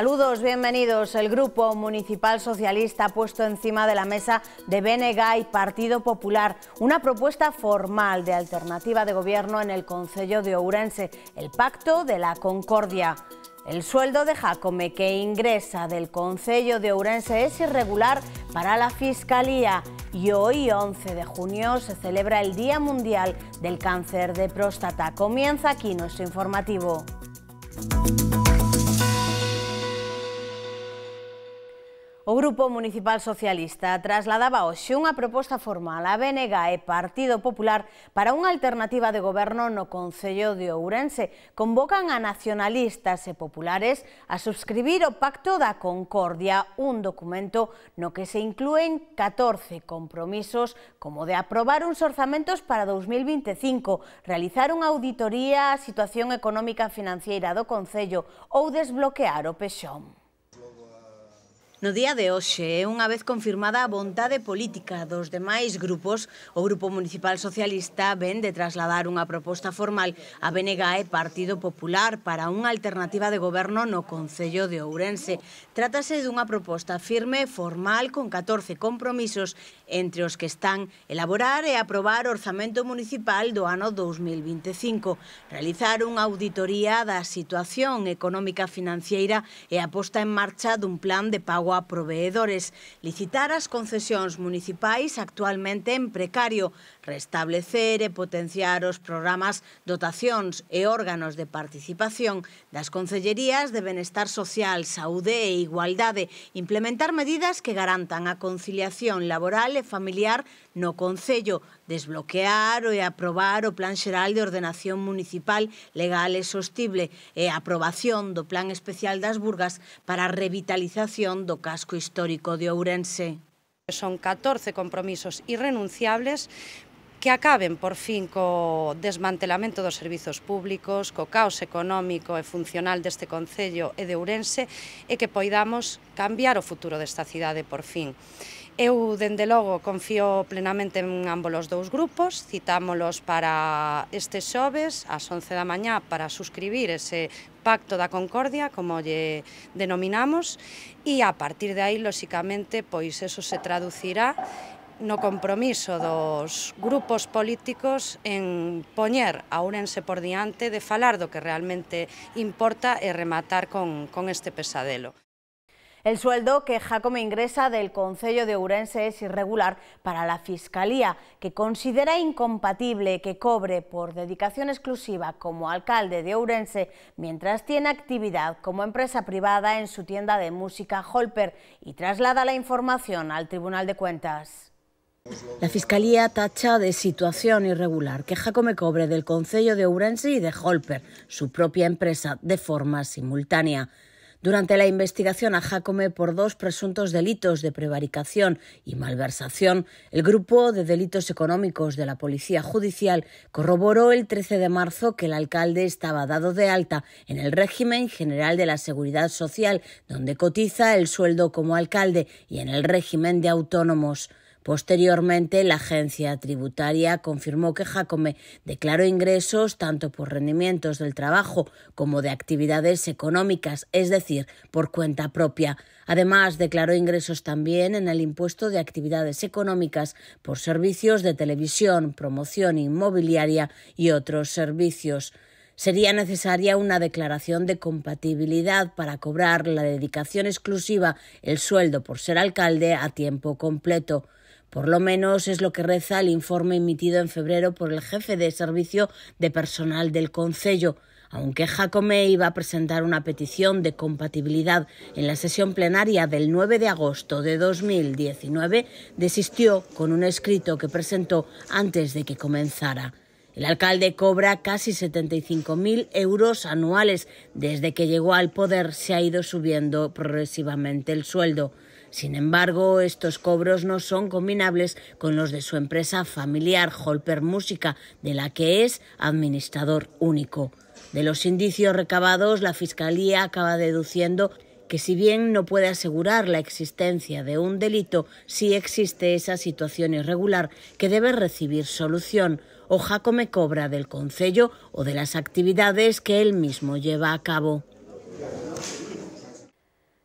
Saludos, bienvenidos. El Grupo Municipal Socialista ha puesto encima de la mesa de BNG y Partido Popular una propuesta formal de alternativa de gobierno en el Concello de Ourense, el Pacto de la Concordia. El sueldo de Jacome que ingresa del Concello de Ourense es irregular para la Fiscalía y hoy, 11 de junio, se celebra el Día Mundial del Cáncer de Próstata. Comienza aquí nuestro informativo. O Grupo Municipal Socialista trasladaba hoxe unha proposta formal a BNG e Partido Popular para unha alternativa de goberno no Concello de Ourense. Convocan a nacionalistas e populares a subscribir o Pacto da Concordia, un documento no que se incluen 14 compromisos como de aprobar uns orzamentos para 2025, realizar unha auditoría á situación económica financeira do Concello ou desbloquear o Peixón. No día de hoxe é unha vez confirmada a vontade política dos demais grupos, o Grupo Municipal Socialista ven de trasladar unha proposta formal a BNG e Partido Popular para unha alternativa de goberno no Concello de Ourense. Trátase dunha proposta firme, formal, con 14 compromisos entre os que están elaborar e aprobar o Orzamento Municipal do ano 2025, realizar unha auditoría da situación económica financiera e a posta en marcha dun plan de pago a proveedores, licitar as concesións municipais actualmente en precario, restablecer e potenciar os programas, dotacións e órganos de participación das concellerías de Benestar Social, Saúde e Igualdade, implementar medidas que garantan a conciliación laboral e e Familiar no Concello, desbloquear e aprobar o Plan Xeral de Ordenación Municipal Legal e Sostible e aprobación do Plan Especial das Burgas para a revitalización do casco histórico de Ourense. Son 14 compromisos irrenunciables que acaben por fin co desmantelamento dos servizos públicos, co caos económico e funcional deste Concello e de Ourense e que poidamos cambiar o futuro desta cidade por fin. Eu, dende logo, confío plenamente en ambos os dous grupos, citámolos para este xoves, ás 11 da mañá, para suscribir ese Pacto da Concordia, como lle denominamos, e a partir de aí, lóxicamente, pois eso se traducirá no compromiso dos grupos políticos en poñer a Ourense por diante de falar do que realmente importa e rematar con, con este pesadelo. El sueldo que Jacome ingresa del Concello de Ourense es irregular para la Fiscalía, que considera incompatible que cobre por dedicación exclusiva como alcalde de Ourense mientras tiene actividad como empresa privada en su tienda de música Holper y traslada la información al Tribunal de Cuentas. La Fiscalía tacha de situación irregular que Jacome cobre del Concello de Ourense y de Holper, su propia empresa, de forma simultánea. Durante la investigación a Jacome por dos presuntos delitos de prevaricación y malversación, el Grupo de Delitos Económicos de la Policía Judicial corroboró el 13 de marzo que el alcalde estaba dado de alta en el régimen general de la Seguridad Social, donde cotiza el sueldo como alcalde, y en el régimen de autónomos. Posteriormente, la agencia tributaria confirmó que Jacome declaró ingresos tanto por rendimientos del trabajo como de actividades económicas, es decir, por cuenta propia. Además, declaró ingresos también en el impuesto de actividades económicas por servicios de televisión, promoción inmobiliaria y otros servicios sería necesaria una declaración de compatibilidad para cobrar la dedicación exclusiva, el sueldo por ser alcalde a tiempo completo. Por lo menos es lo que reza el informe emitido en febrero por el jefe de servicio de personal del Concello, aunque Jacome iba a presentar una petición de compatibilidad en la sesión plenaria del 9 de agosto de 2019, desistió con un escrito que presentó antes de que comenzara. El alcalde cobra casi 75.000 euros anuales. Desde que llegó al poder se ha ido subiendo progresivamente el sueldo. Sin embargo, estos cobros no son combinables con los de su empresa familiar Holper Música, de la que es administrador único. De los indicios recabados, la Fiscalía acaba deduciendo que si bien no puede asegurar la existencia de un delito, sí existe esa situación irregular que debe recibir solución o Jacome Cobra del Concello o de las actividades que él mismo lleva a cabo.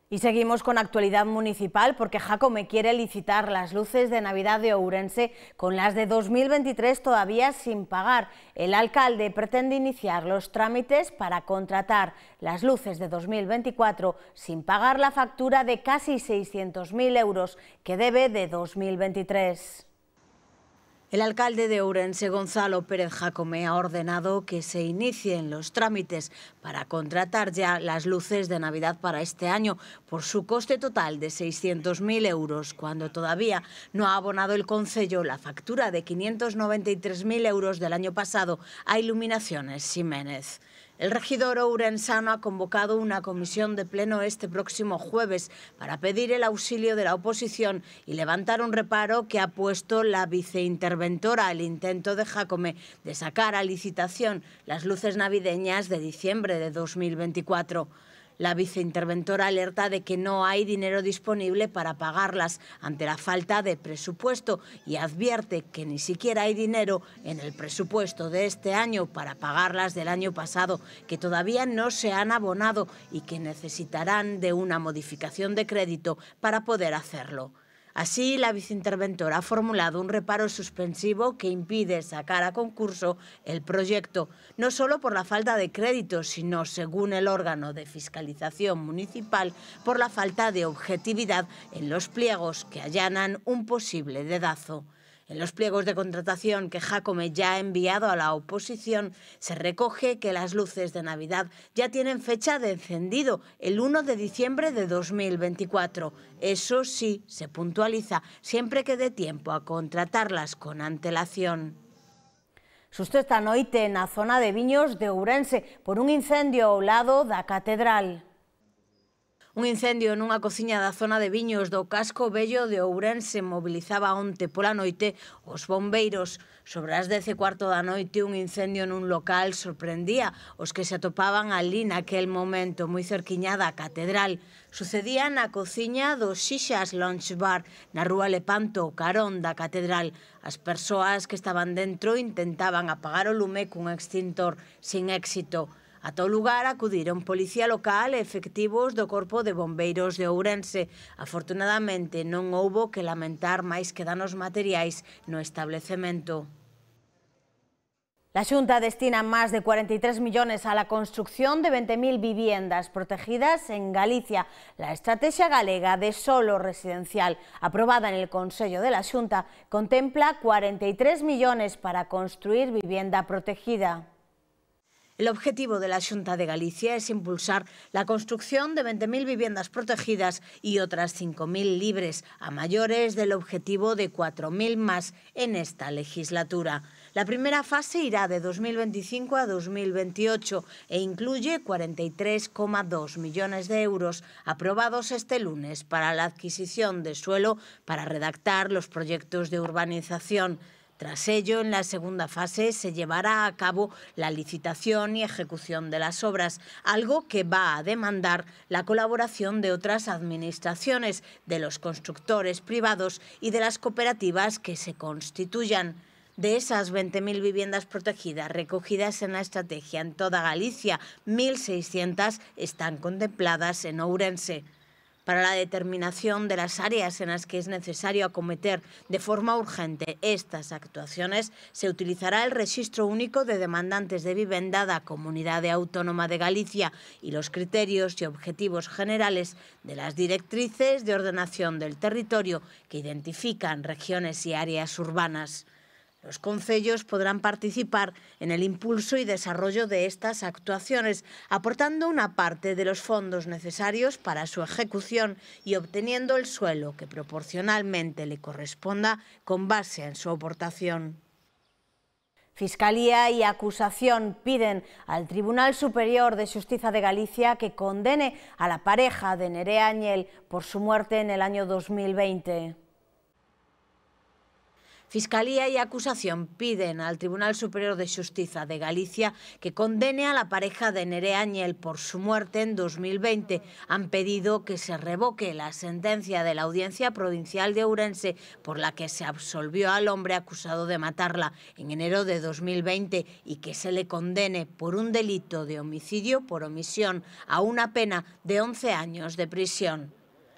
Y seguimos con actualidad municipal porque me quiere licitar las luces de Navidad de Ourense con las de 2023 todavía sin pagar. El alcalde pretende iniciar los trámites para contratar las luces de 2024 sin pagar la factura de casi 600.000 euros que debe de 2023. El alcalde de Ourense, Gonzalo Pérez Jacome, ha ordenado que se inicien los trámites para contratar ya las luces de Navidad para este año por su coste total de 600.000 euros, cuando todavía no ha abonado el Concello la factura de 593.000 euros del año pasado a Iluminaciones Jiménez. El regidor Sano ha convocado una comisión de pleno este próximo jueves para pedir el auxilio de la oposición y levantar un reparo que ha puesto la viceinterventora al intento de Jacome de sacar a licitación las luces navideñas de diciembre de 2024 la viceinterventora alerta de que no hay dinero disponible para pagarlas ante la falta de presupuesto y advierte que ni siquiera hay dinero en el presupuesto de este año para pagarlas del año pasado, que todavía no se han abonado y que necesitarán de una modificación de crédito para poder hacerlo. Así, la viceinterventora ha formulado un reparo suspensivo que impide sacar a concurso el proyecto, no solo por la falta de crédito, sino, según el órgano de fiscalización municipal, por la falta de objetividad en los pliegos que allanan un posible dedazo. En los pliegos de contratación que Jacome ya ha enviado a la oposición se recoge que las luces de Navidad ya tienen fecha de encendido, el 1 de diciembre de 2024. Eso sí, se puntualiza, siempre que dé tiempo a contratarlas con antelación. noche noite la zona de viños de Ourense por un incendio ao lado da catedral. Un incendio nunha cociña da zona de Viños do Casco Bello de Ourense mobilizaba onte pola noite os bombeiros. Sobre as 10 cuarto da noite un incendio nun local sorprendía os que se atopaban ali naquel momento moi cerquiña da catedral. Sucedía na cociña do Xixas Lunch Bar na rúa Lepanto, Carón da catedral. As persoas que estaban dentro intentaban apagar o lume cun extintor sin éxito. A todo lugar acudiron policía local e efectivos do Corpo de Bombeiros de Ourense. Afortunadamente non houbo que lamentar máis que danos materiais no establecemento. La Xunta destina máis de 43 millóns á construcción de 20.000 viviendas protegidas en Galicia. La estrategia galega de solo residencial, aprobada en el da de la Xunta, contempla 43 millóns para construir vivienda protegida. El objetivo de la Junta de Galicia es impulsar la construcción de 20.000 viviendas protegidas y otras 5.000 libres, a mayores del objetivo de 4.000 más en esta legislatura. La primera fase irá de 2025 a 2028 e incluye 43,2 millones de euros aprobados este lunes para la adquisición de suelo para redactar los proyectos de urbanización. Tras ello, en la segunda fase se llevará a cabo la licitación y ejecución de las obras, algo que va a demandar la colaboración de otras administraciones, de los constructores privados y de las cooperativas que se constituyan. De esas 20.000 viviendas protegidas recogidas en la estrategia en toda Galicia, 1.600 están contempladas en Ourense para la determinación de las áreas en las que es necesario acometer de forma urgente estas actuaciones, se utilizará el registro único de demandantes de vivienda de la Comunidad Autónoma de Galicia y los criterios y objetivos generales de las directrices de ordenación del territorio que identifican regiones y áreas urbanas. Los concellos podrán participar en el impulso y desarrollo de estas actuaciones, aportando una parte de los fondos necesarios para su ejecución y obteniendo el suelo que proporcionalmente le corresponda con base en su aportación. Fiscalía y acusación piden al Tribunal Superior de Justicia de Galicia que condene a la pareja de Nerea Añel por su muerte en el año 2020. Fiscalía y acusación piden al Tribunal Superior de Justicia de Galicia que condene a la pareja de Nere Áñel por su muerte en 2020. Han pedido que se revoque la sentencia de la Audiencia Provincial de Ourense por la que se absolvió al hombre acusado de matarla en enero de 2020 y que se le condene por un delito de homicidio por omisión a una pena de 11 años de prisión.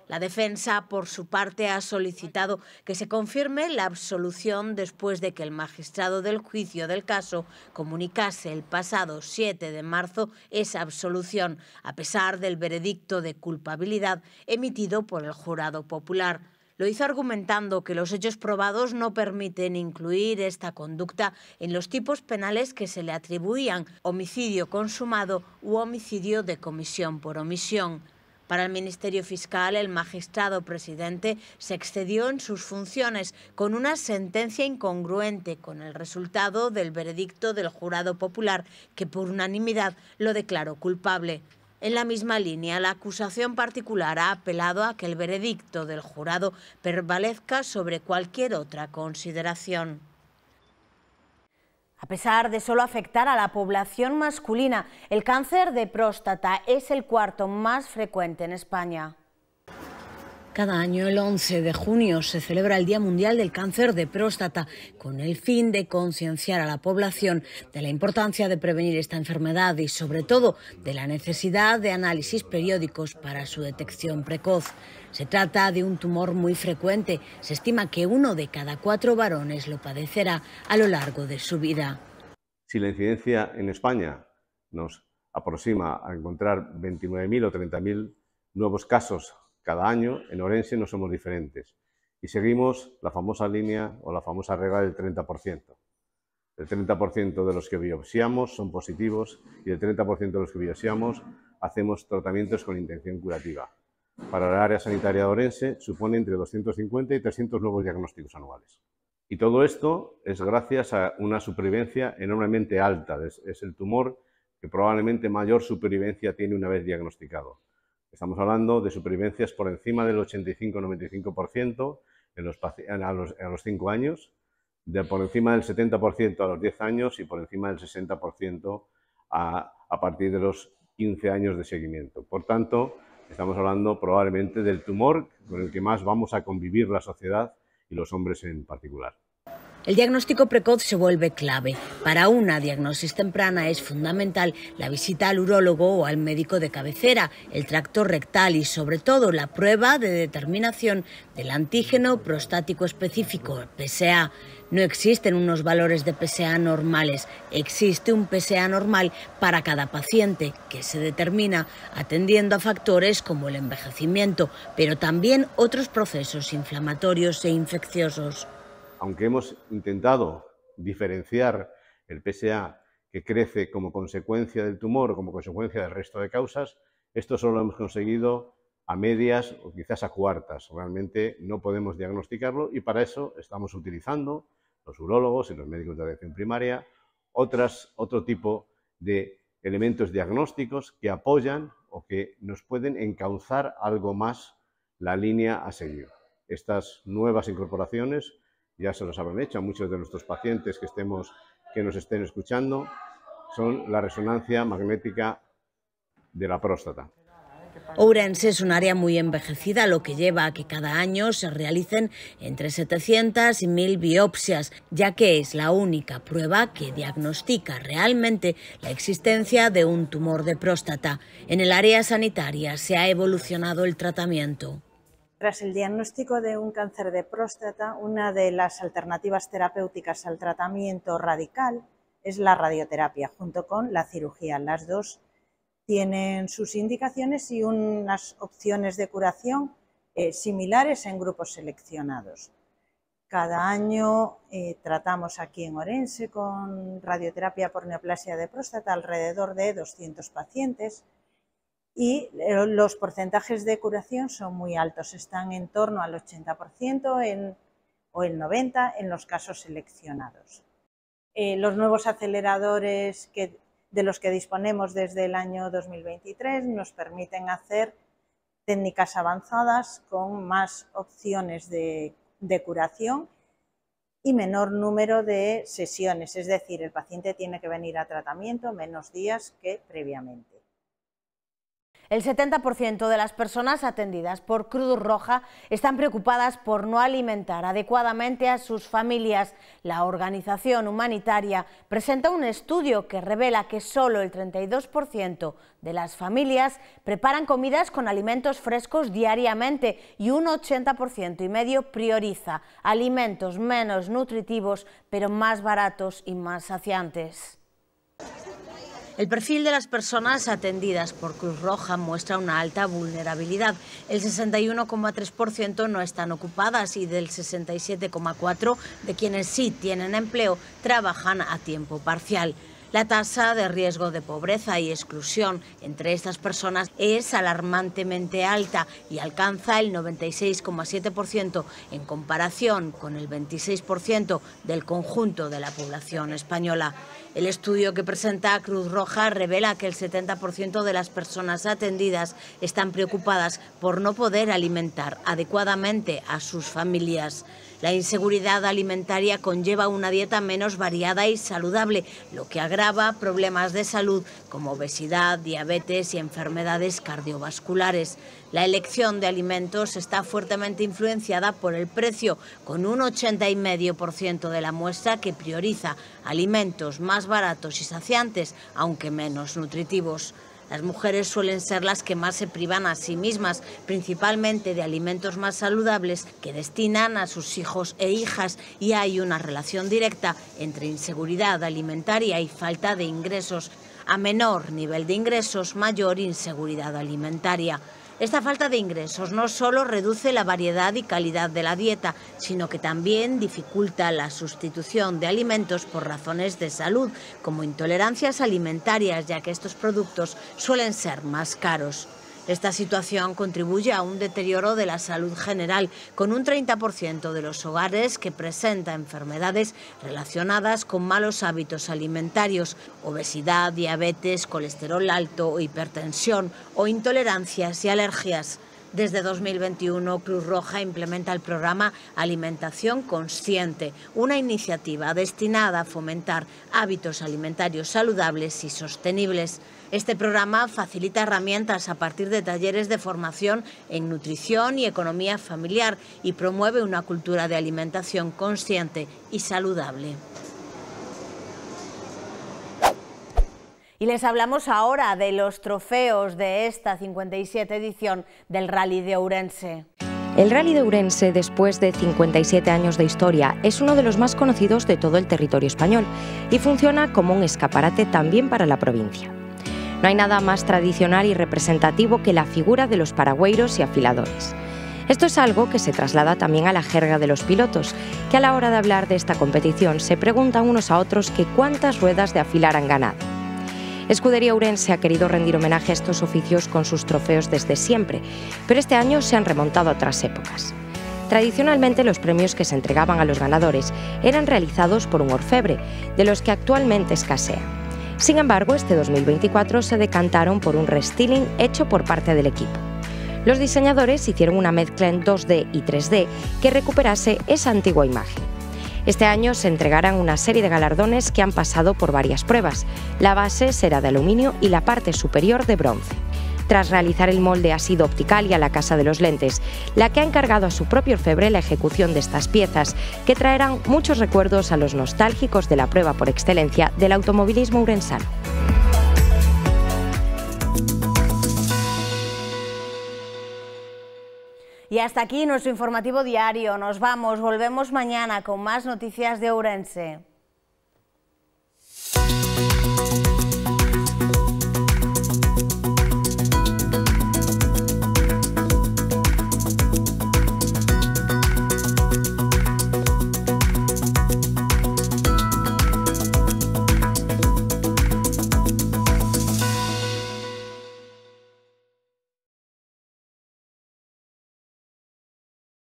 La defensa, por su parte, ha solicitado que se confirme la absolución después de que el magistrado del juicio del caso comunicase el pasado 7 de marzo esa absolución, a pesar del veredicto de culpabilidad emitido por el jurado popular. Lo hizo argumentando que los hechos probados no permiten incluir esta conducta en los tipos penales que se le atribuían, homicidio consumado u homicidio de comisión por omisión. Para el Ministerio Fiscal, el magistrado presidente se excedió en sus funciones con una sentencia incongruente con el resultado del veredicto del jurado popular, que por unanimidad lo declaró culpable. En la misma línea, la acusación particular ha apelado a que el veredicto del jurado prevalezca sobre cualquier otra consideración. A pesar de solo afectar a la población masculina, el cáncer de próstata es el cuarto más frecuente en España. Cada año, el 11 de junio, se celebra el Día Mundial del Cáncer de Próstata, con el fin de concienciar a la población de la importancia de prevenir esta enfermedad y, sobre todo, de la necesidad de análisis periódicos para su detección precoz. Se trata de un tumor muy frecuente. Se estima que uno de cada cuatro varones lo padecerá a lo largo de su vida. Si la incidencia en España nos aproxima a encontrar 29.000 o 30.000 nuevos casos cada año, en Orense no somos diferentes. Y seguimos la famosa línea o la famosa regla del 30%. El 30% de los que biopsiamos son positivos y el 30% de los que biopsiamos hacemos tratamientos con intención curativa para el área sanitaria de Orense supone entre 250 y 300 nuevos diagnósticos anuales. Y todo esto es gracias a una supervivencia enormemente alta. Es, el tumor que probablemente mayor supervivencia tiene una vez diagnosticado. Estamos hablando de supervivencias por encima del 85-95% en a, los, a los 5 años, de por encima del 70% a los 10 años y por encima del 60% a, a partir de los 15 años de seguimiento. Por tanto, Estamos hablando probablemente del tumor con el que más vamos a convivir la sociedad y los hombres en particular. El diagnóstico precoz se vuelve clave. Para una diagnosis temprana es fundamental la visita al urólogo o al médico de cabecera, el tracto rectal y sobre todo la prueba de determinación del antígeno prostático específico, PSA. No existen unos valores de PSA normales, existe un PSA normal para cada paciente que se determina atendiendo a factores como el envejecimiento, pero también otros procesos inflamatorios e infecciosos aunque hemos intentado diferenciar el PSA que crece como consecuencia del tumor o como consecuencia del resto de causas, esto solo lo hemos conseguido a medias o quizás a cuartas. Realmente no podemos diagnosticarlo y para eso estamos utilizando los urólogos y los médicos de atención primaria otro tipo de elementos diagnósticos que apoyan o que nos pueden encauzar algo más la línea a seguir. Estas nuevas incorporaciones ya se los habrán hecho a muchos de nuestros pacientes que, que nos estén escuchando, son la resonancia magnética de la próstata. Ourense es un área muy envejecida, lo que lleva a que cada año se realicen entre 700 y 1000 biopsias, ya que es la única prueba que diagnostica realmente la existencia de un tumor de próstata. En el área sanitaria se ha evolucionado el tratamiento. Tras el diagnóstico de un cáncer de próstata, una de las alternativas terapéuticas al tratamiento radical es la radioterapia junto con la cirugía. Las dos tienen sus indicaciones y unas opciones de curación eh, similares en grupos seleccionados. Cada año eh, tratamos aquí en Orense con radioterapia por neoplasia de próstata alrededor de 200 pacientes y eh, los porcentajes de curación son muy altos, están en torno al 80% o el 90% en los casos seleccionados. Eh, los nuevos aceleradores de los que disponemos desde el año 2023 nos permiten hacer técnicas avanzadas con más opciones de curación y menor número de sesiones, es decir, el paciente tiene que venir a tratamiento menos días que previamente. El 70% de las personas atendidas por Cruz Roja están preocupadas por no alimentar adecuadamente a sus familias. La organización humanitaria presenta un estudio que revela que solo el 32% de las familias preparan comidas con alimentos frescos diariamente y un 80% y medio prioriza alimentos menos nutritivos pero más baratos y más saciantes. El perfil de las personas atendidas por Cruz Roja muestra una alta vulnerabilidad. El 61,3% no están ocupadas y del 67,4% de quienes sí tienen empleo trabajan a tiempo parcial. La tasa de riesgo de pobreza y exclusión entre estas personas es alarmantemente alta y alcanza el 96,7% en comparación con el 26% del conjunto de la población española. El estudio que presenta Cruz Roja revela que el 70% de las personas atendidas están preocupadas por no poder alimentar adecuadamente a sus familias. La inseguridad alimentaria conlleva una dieta menos variada y saludable, lo que agrava problemas de salud como obesidad, diabetes y enfermedades cardiovasculares. La elección de alimentos está fuertemente influenciada por el precio, con un 80,5% de la muestra que prioriza alimentos más baratos y saciantes, aunque menos nutritivos. Las mujeres suelen ser las que más se privan a sí mismas, principalmente de alimentos más saludables que destinan a sus hijos e hijas y hay una relación directa entre inseguridad alimentaria y falta de ingresos. A menor nivel de ingresos, mayor inseguridad alimentaria. Esta falta de ingresos no solo reduce la variedad y calidad de la dieta, sino que también dificulta la sustitución de alimentos por razones de salud, como intolerancias alimentarias, ya que estos productos suelen ser más caros. Esta situación contribuye a un deterioro de la salud general, con un 30% de los hogares que presenta enfermedades relacionadas con malos hábitos alimentarios, obesidad, diabetes, colesterol alto, hipertensión o intolerancias y alergias. Desde 2021, Cruz Roja implementa el programa Alimentación Consciente, una iniciativa destinada a fomentar hábitos alimentarios saludables y sostenibles. Este programa facilita herramientas a partir de talleres de formación en nutrición y economía familiar y promueve una cultura de alimentación consciente y saludable. Y les hablamos ahora de los trofeos de esta 57 edición del Rally de Ourense. El Rally de Ourense, después de 57 años de historia, es uno de los más conocidos de todo el territorio español y funciona como un escaparate también para la provincia. No hay nada más tradicional y representativo que la figura de los paragüeiros y afiladores. Esto es algo que se traslada también a la jerga de los pilotos, que a la hora de hablar de esta competición se preguntan unos a otros que cuántas ruedas de afilar han ganado. Escudería Urense ha querido rendir homenaje a estos oficios con sus trofeos desde siempre, pero este año se han remontado a otras épocas. Tradicionalmente los premios que se entregaban a los ganadores eran realizados por un orfebre, de los que actualmente escasea. Sin embargo, este 2024 se decantaron por un restyling hecho por parte del equipo. Los diseñadores hicieron una mezcla en 2D y 3D que recuperase esa antigua imagen. Este año se entregarán una serie de galardones que han pasado por varias pruebas. La base será de aluminio y la parte superior de bronce tras realizar el molde ha Sido Optical y a la Casa de los Lentes, la que ha encargado a su propio orfebre la ejecución de estas piezas, que traerán muchos recuerdos a los nostálgicos de la prueba por excelencia del automovilismo urensal. Y hasta aquí nuestro informativo diario. Nos vamos, volvemos mañana con más noticias de Ourense.